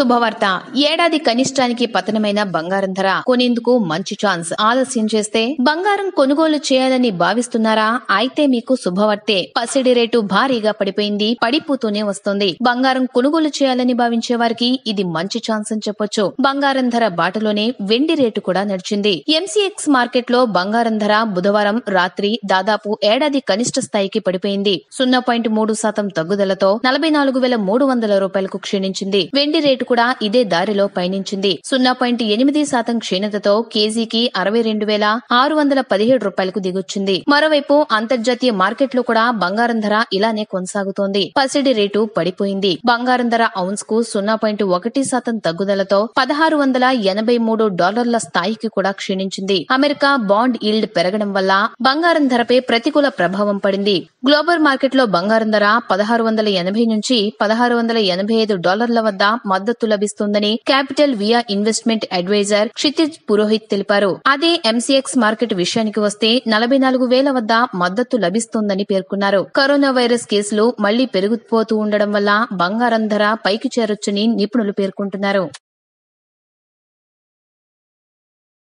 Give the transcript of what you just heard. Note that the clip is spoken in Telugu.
శుభవార్త ఏడాది కనిష్టానికి పతనమైన బంగారం ధర కొనేందుకు మంచి ఛాన్స్ ఆలస్యం చేస్తే బంగారం కొనుగోలు చేయాలని భావిస్తున్నారా అయితే మీకు శుభవార్తే పసిడి రేటు భారీగా పడిపోయింది పడిపోతూనే వస్తుంది బంగారం కొనుగోలు చేయాలని భావించే వారికి ఇది మంచి ఛాన్స్ అని చెప్పొచ్చు బంగారం ధర బాటలోనే వెండి రేటు కూడా నడిచింది ఎంసీఎక్స్ మార్కెట్ లో బంగారం ధర బుధవారం రాత్రి దాదాపు ఏడాది కనిష్ట స్థాయికి పడిపోయింది సున్నా పాయింట్ మూడు శాతం తగ్గుదలతో నలభై నాలుగు వేల మూడు వందల రూపాయలకు క్షీణించింది వెండి రేటు కూడా ఇదే దారిలో పయనించింది సున్నా పాయింట్ ఎనిమిది శాతం క్షీణతతో కేజీకి అరవై రెండు వేల ఆరు వందల పదిహేడు రూపాయలకు దిగొచ్చింది మరోవైపు అంతర్జాతీయ లో కూడా బంగారం ధర ఇలానే కొనసాగుతోంది పసిడి రేటు పడిపోయింది బంగారం ధర ఔన్స్ కు సున్నా పాయింట్ ఒకటి శాతం తగ్గుదలతో పదహారు వందల ఎనభై మూడు డాలర్ల స్థాయికి కూడా క్షీణించింది అమెరికా బాండ్ ఈల్డ్ పెరగడం వల్ల బంగారం ధరపై ప్రతికూల ప్రభావం పడింది గ్లోబల్ మార్కెట్లో బంగారం ధర పదహారు వందల ఎనభై నుంచి పదహారు వందల ఎనభై ఐదు డాలర్ల వద్ద మద్దతు మద్దతు లభిస్తుందని capital via investment adviser Kshitij Purohit తెలిపారు అదే ఎంసీఎక్స్ మార్కెట్ విషయానికి వస్తే నలభై నాలుగు వేల వద్ద మద్దతు లభిస్తోందని పేర్కొన్నారు కరోనా వైరస్ కేసులు మళ్లీ పెరుగుపోతూ ఉండడం వల్ల బంగారం ధర పైకి చేరొచ్చని నిపుణులు పేర్కొంటున్నారు